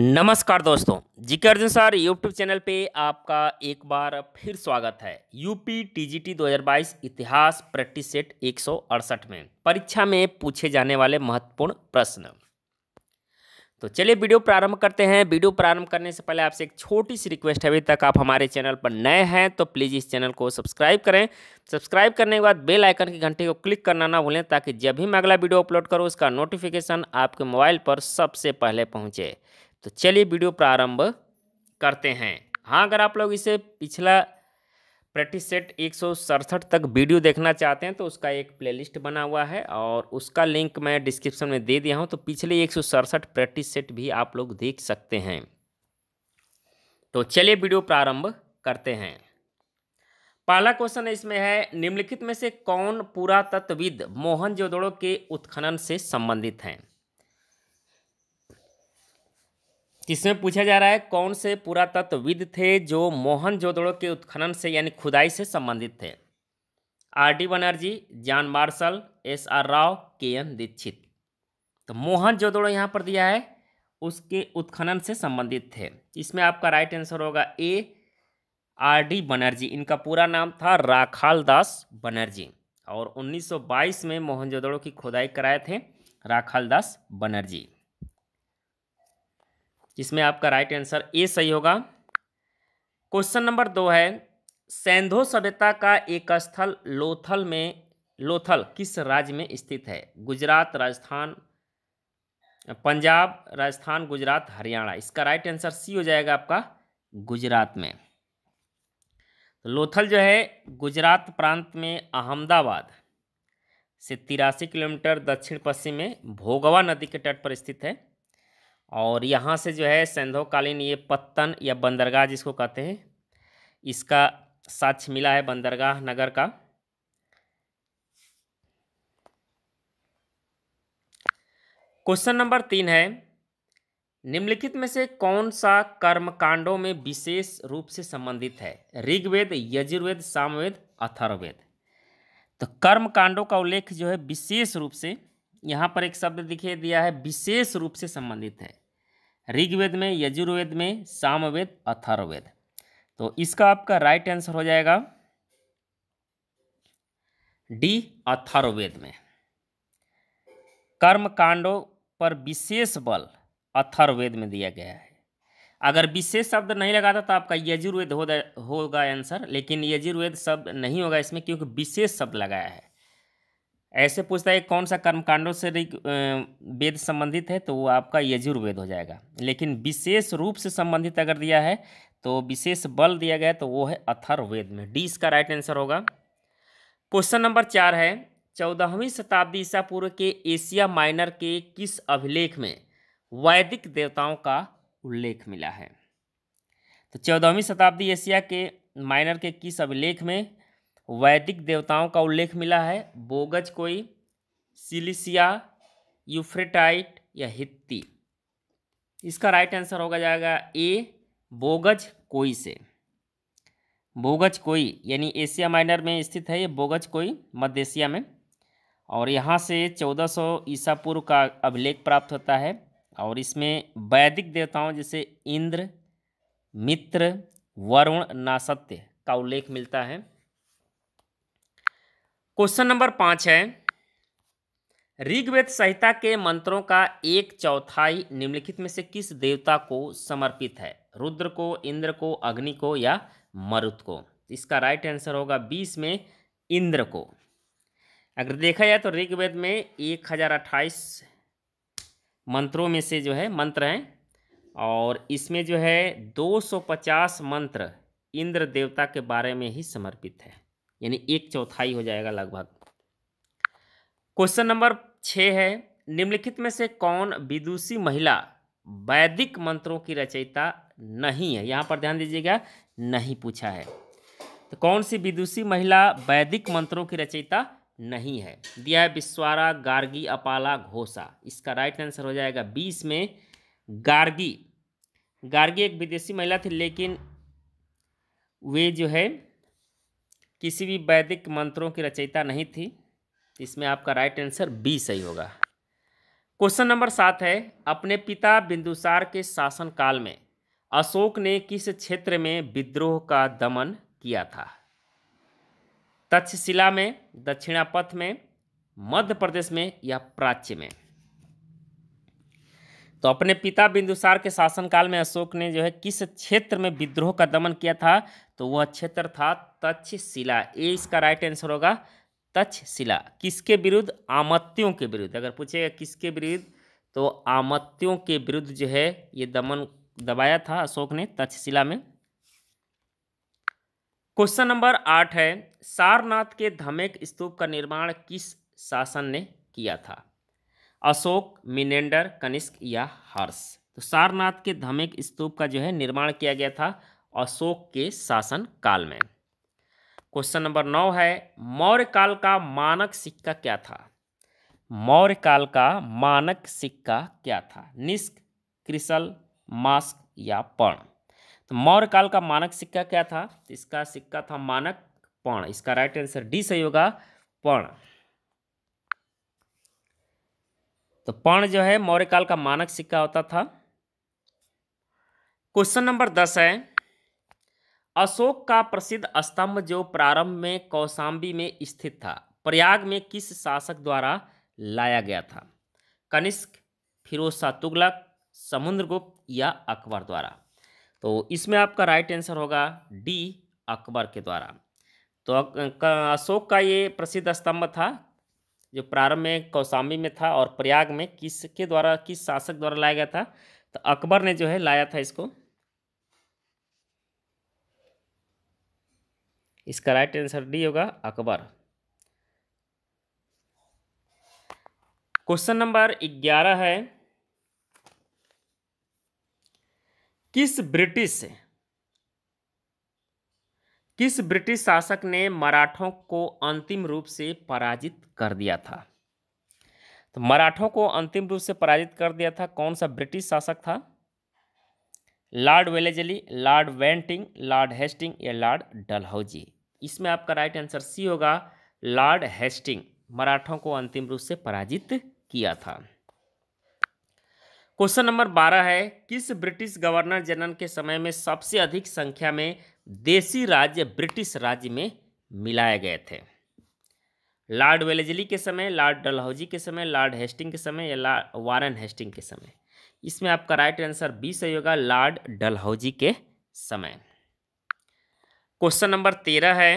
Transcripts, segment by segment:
नमस्कार दोस्तों जी के अर्जुन सर यूट्यूब चैनल पे आपका एक बार फिर स्वागत है यूपी टीजीटी 2022 इतिहास प्रैक्टिस सेट एक में परीक्षा में पूछे जाने वाले महत्वपूर्ण प्रश्न तो चलिए वीडियो प्रारंभ करते हैं वीडियो प्रारंभ करने से पहले आपसे एक छोटी सी रिक्वेस्ट है अभी तक आप हमारे चैनल पर नए हैं तो प्लीज़ इस चैनल को सब्सक्राइब करें सब्सक्राइब करने के बाद बेल आइकन की घंटे को क्लिक करना ना भूलें ताकि जब भी मैं अगला वीडियो अपलोड करूँ उसका नोटिफिकेशन आपके मोबाइल पर सबसे पहले पहुँचे तो चलिए वीडियो प्रारंभ करते हैं हाँ अगर आप लोग इसे पिछला प्रैक्टिस सेट एक तक वीडियो देखना चाहते हैं तो उसका एक प्लेलिस्ट बना हुआ है और उसका लिंक मैं डिस्क्रिप्शन में दे दिया हूँ तो पिछले एक प्रैक्टिस सेट भी आप लोग देख सकते हैं तो चलिए वीडियो प्रारंभ करते हैं पहला क्वेश्चन इसमें है निम्नलिखित में से कौन पुरातत्वविद मोहन जोदड़ो के उत्खनन से संबंधित हैं इसमें पूछा जा रहा है कौन से पुरातत्वविद थे जो मोहन जोदड़ो के उत्खनन से यानी खुदाई से संबंधित थे आर डी बनर्जी जान मार्शल एस आर राव के एन दीक्षित तो मोहन जोदड़ो यहाँ पर दिया है उसके उत्खनन से संबंधित थे इसमें आपका राइट आंसर होगा ए आर डी बनर्जी इनका पूरा नाम था राखाल दास बनर्जी और 1922 में मोहनजोदड़ो की खुदाई कराए थे राखाल दास बनर्जी जिसमें आपका राइट आंसर ए सही होगा क्वेश्चन नंबर दो है सैंधो सभ्यता का एक स्थल लोथल में लोथल किस राज्य में स्थित है गुजरात राजस्थान पंजाब राजस्थान गुजरात हरियाणा इसका राइट आंसर सी हो जाएगा आपका गुजरात में तो लोथल जो है गुजरात प्रांत में अहमदाबाद से तिरासी किलोमीटर दक्षिण पश्चिम में भोगवा नदी के तट पर स्थित है और यहाँ से जो है सैंधोकालीन ये पत्तन या बंदरगाह जिसको कहते हैं इसका साक्ष्य मिला है बंदरगाह नगर का क्वेश्चन नंबर तीन है निम्नलिखित में से कौन सा कर्मकांडों में विशेष रूप से संबंधित है ऋग्वेद यजुर्वेद सामवेद अथर्ववेद तो कर्मकांडों का उल्लेख जो है विशेष रूप से यहाँ पर एक शब्द दिखे दिया है विशेष रूप से संबंधित है ऋग्वेद में यजुर्वेद में सामवेद अथर्वेद तो इसका आपका राइट आंसर हो जाएगा डी अथर्वेद में कर्म कांडों पर विशेष बल अथर्वेद में दिया गया है अगर विशेष शब्द नहीं लगाता तो आपका यजुर्वेद होगा आंसर लेकिन यजुर्वेद शब्द नहीं होगा इसमें क्योंकि विशेष शब्द लगाया है ऐसे पूछता है कौन सा कर्मकांडों से वेद संबंधित है तो वो आपका यजुर्वेद हो जाएगा लेकिन विशेष रूप से संबंधित अगर दिया है तो विशेष बल दिया गया तो वो है अथर्ववेद में डी इसका राइट आंसर होगा क्वेश्चन नंबर चार है चौदहवीं शताब्दी ईसा पूर्व के एशिया माइनर के किस अभिलेख में वैदिक देवताओं का उल्लेख मिला है तो चौदहवीं शताब्दी एशिया के माइनर के किस अभिलेख में वैदिक देवताओं का उल्लेख मिला है बोगज कोई सिलिसिया यूफ्रेटाइट या हित्ती इसका राइट आंसर होगा जाएगा ए बोगज कोई से बोगज कोई यानी एशिया माइनर में स्थित है ये बोगज कोई मध्य एशिया में और यहाँ से 1400 सौ ईसा पूर्व का अभिलेख प्राप्त होता है और इसमें वैदिक देवताओं जैसे इंद्र मित्र वरुण नासत्य का उल्लेख मिलता है क्वेश्चन नंबर पाँच है ऋग्वेद संहिता के मंत्रों का एक चौथाई निम्नलिखित में से किस देवता को समर्पित है रुद्र को इंद्र को अग्नि को या मरुत को इसका राइट आंसर होगा बीस में इंद्र को अगर देखा जाए तो ऋग्वेद में एक हजार अट्ठाईस मंत्रों में से जो है मंत्र हैं और इसमें जो है दो सौ पचास मंत्र इंद्र देवता के बारे में ही समर्पित है यानी एक चौथाई हो जाएगा लगभग क्वेश्चन नंबर छः है निम्नलिखित में से कौन विदुषी महिला वैदिक मंत्रों की रचयिता नहीं है यहाँ पर ध्यान दीजिएगा नहीं पूछा है तो कौन सी विदुषी महिला वैदिक मंत्रों की रचयिता नहीं है दिया है विश्वारा गार्गी अपाला घोषा इसका राइट आंसर हो जाएगा बीस में गार्गी गार्गी एक विदेशी महिला थी लेकिन वे जो है किसी भी वैदिक मंत्रों की रचयिता नहीं थी इसमें आपका राइट आंसर बी सही होगा क्वेश्चन नंबर सात है अपने पिता बिंदुसार के शासनकाल में अशोक ने किस क्षेत्र में विद्रोह का दमन किया था तक्षशिला में दक्षिणापथ में मध्य प्रदेश में या प्राच्य में तो अपने पिता बिंदुसार के शासनकाल में अशोक ने जो है किस क्षेत्र में विद्रोह का दमन किया था तो वह क्षेत्र था तक्षशिला ये इसका राइट आंसर होगा तक्षशिला किसके विरुद्ध आमत्यों के विरुद्ध अगर पूछेगा किसके विरुद्ध तो आमत्यों के विरुद्ध जो है ये दमन दबाया था अशोक ने तक्षशिला में क्वेश्चन नंबर आठ है सारनाथ के धमेक स्तूप का निर्माण किस शासन ने किया था अशोक मिनेंडर कनिष्क या हर्ष तो सारनाथ के धमिक स्तूप का जो है निर्माण किया गया था अशोक के शासन काल में क्वेश्चन नंबर नौ है मौर्य काल का मानक सिक्का क्या था मौर्य काल का मानक सिक्का क्या था निष्क क्रिसल मास्क या पर्ण तो मौर्य काल का मानक सिक्का क्या था तो इसका सिक्का था मानक पर्ण इसका राइट आंसर डी सही होगा पर्ण तो पण जो है मौर्य काल का मानक सिक्का होता था क्वेश्चन नंबर दस है अशोक का प्रसिद्ध स्तंभ जो प्रारंभ में कौशाम्बी में स्थित था प्रयाग में किस शासक द्वारा लाया गया था कनिष्क फिरोसा तुगलक समुद्रगुप्त या अकबर द्वारा तो इसमें आपका राइट आंसर होगा डी अकबर के द्वारा तो अशोक का ये प्रसिद्ध स्तंभ था जो प्रारंभ में कौसाम्बी में था और प्रयाग में किसके द्वारा किस शासक द्वारा लाया गया था तो अकबर ने जो है लाया था इसको इसका राइट आंसर डी होगा अकबर क्वेश्चन नंबर ग्यारह है किस ब्रिटिश किस ब्रिटिश शासक ने मराठों को अंतिम रूप से पराजित कर दिया था तो मराठों को अंतिम रूप से पराजित कर दिया था कौन सा ब्रिटिश शासक था Lord Wellesley Lord Bentinck Lord Hasting या लॉर्ड डलहौजी इसमें आपका राइट आंसर सी होगा लॉर्ड हेस्टिंग मराठों को अंतिम रूप से पराजित किया था क्वेश्चन नंबर बारह है किस ब्रिटिश गवर्नर जनरल के समय में सबसे अधिक संख्या में देसी राज्य ब्रिटिश राज्य में मिलाए गए थे लॉर्ड वेलेजली के समय लॉर्ड डलहौजी के समय लॉर्ड हेस्टिंग के समय या वारन हेस्टिंग के समय इसमें आपका राइट आंसर बी सही होगा लॉर्ड डलहौजी के समय क्वेश्चन नंबर तेरह है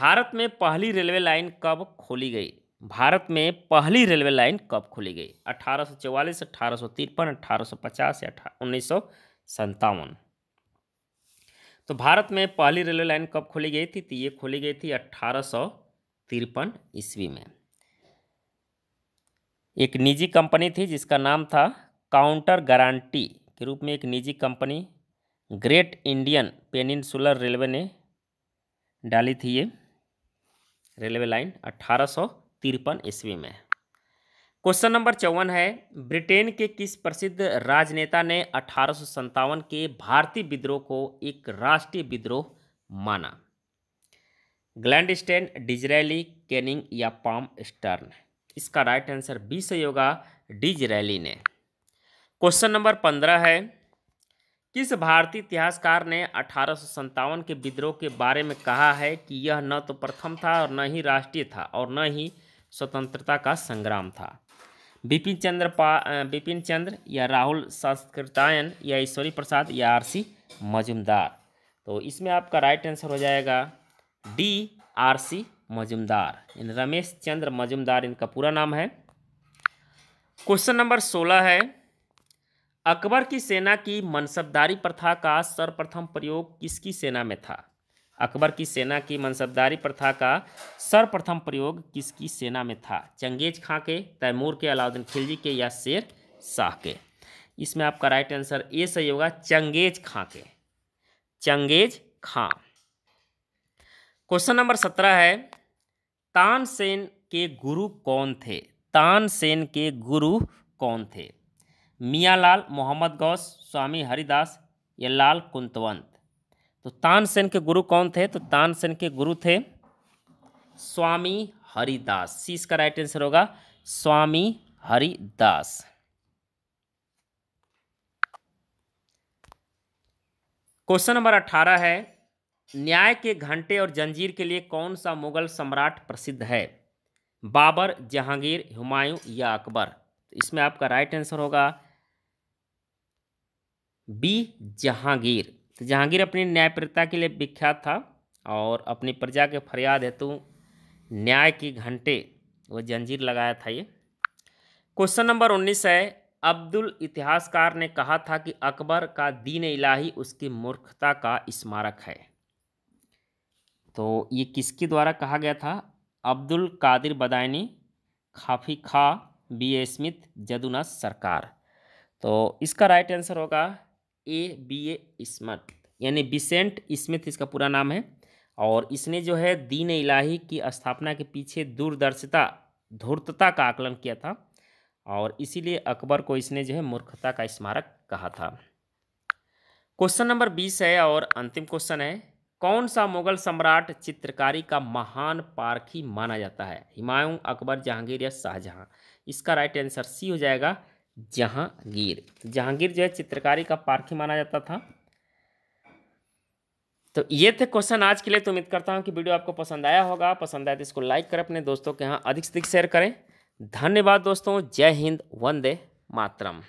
भारत में पहली रेलवे लाइन कब खोली गई भारत में पहली रेलवे लाइन कब खोली गई अठारह सौ चौवालीस अठारह सौ तिरपन अठारह सौ पचास या उन्नीस सौ सत्तावन तो भारत में पहली रेलवे लाइन कब खोली गई थी तो ये खोली गई थी अट्ठारह सौ तिरपन ईस्वी में एक निजी कंपनी थी जिसका नाम था काउंटर गारंटी के रूप में एक निजी company Great Indian Peninsular Railway ने डाली थी ये रेलवे लाइन अट्ठारह सौ तिरपन ईस्वी में क्वेश्चन नंबर चौवन है ब्रिटेन के किस प्रसिद्ध राजनेता ने अठारह के भारतीय विद्रोह को एक राष्ट्रीय विद्रोह माना ग्लैंडस्टेन डिजरेली कैनिंग या पाम स्टर्न इसका राइट आंसर बी से होगा डिजरेली ने क्वेश्चन नंबर पंद्रह है किस भारतीय इतिहासकार ने अठारह के विद्रोह के बारे में कहा है कि यह न तो प्रथम था और न ही राष्ट्रीय था और न ही स्वतंत्रता का संग्राम था बिपिन चंद्र पा बिपिन चंद्र या राहुल संस्कृतायन या ईश्वरी प्रसाद या आरसी मजुमदार तो इसमें आपका राइट आंसर हो जाएगा डी आरसी मजुमदार इन रमेश चंद्र मजुमदार इनका पूरा नाम है क्वेश्चन नंबर सोलह है अकबर की सेना की मनसबदारी प्रथा का सर्वप्रथम प्रयोग किसकी सेना में था अकबर की सेना की मनसबदारी प्रथा का सर्वप्रथम प्रयोग किसकी सेना में था चंगेज खां के तैमूर के अलाउद्दीन खिलजी के या शेर शाह के इसमें आपका राइट आंसर ए सही होगा चंगेज खां के चंगेज खां क्वेश्चन नंबर सत्रह है तानसेन के गुरु कौन थे तानसेन के गुरु कौन थे मियाँ लाल मोहम्मद गौस स्वामी हरिदास या लाल कुंतवंत तो तानसेन के गुरु कौन थे तो तानसेन के गुरु थे स्वामी हरिदास सी इसका राइट आंसर होगा स्वामी हरिदास क्वेश्चन नंबर अठारह है न्याय के घंटे और जंजीर के लिए कौन सा मुगल सम्राट प्रसिद्ध है बाबर जहांगीर हुमायूं या अकबर तो इसमें आपका राइट आंसर होगा बी जहांगीर तो जहांगीर अपनी न्यायप्रियता के लिए विख्यात था और अपनी प्रजा के फरियाद हेतु न्याय की घंटे वो जंजीर लगाया था ये क्वेश्चन नंबर उन्नीस है अब्दुल इतिहासकार ने कहा था कि अकबर का दीन इलाही उसकी मूर्खता का स्मारक है तो ये किसके द्वारा कहा गया था अब्दुल कादिर बदायनी खाफी खा बी ए स्मिथ जदुना सरकार तो इसका राइट आंसर होगा ए बी ए स्मट यानी बिसेंट स्मिथ इसका पूरा नाम है और इसने जो है दीन इलाही की स्थापना के पीछे दूरदर्शिता धूर्तता का आकलन किया था और इसीलिए अकबर को इसने जो है मूर्खता का स्मारक कहा था क्वेश्चन नंबर बीस है और अंतिम क्वेश्चन है कौन सा मुगल सम्राट चित्रकारी का महान पारखी माना जाता है हिमायूं अकबर जहांगीर या शाहजहां इसका राइट आंसर सी हो जाएगा जहांगीर तो जहांगीर जो है चित्रकारी का पारखी माना जाता था तो ये थे क्वेश्चन आज के लिए तो उम्मीद करता हूँ कि वीडियो आपको पसंद आया होगा पसंद आया तो इसको लाइक करें अपने दोस्तों के यहाँ अधिक से अधिक शेयर करें धन्यवाद दोस्तों जय हिंद वंदे मातरम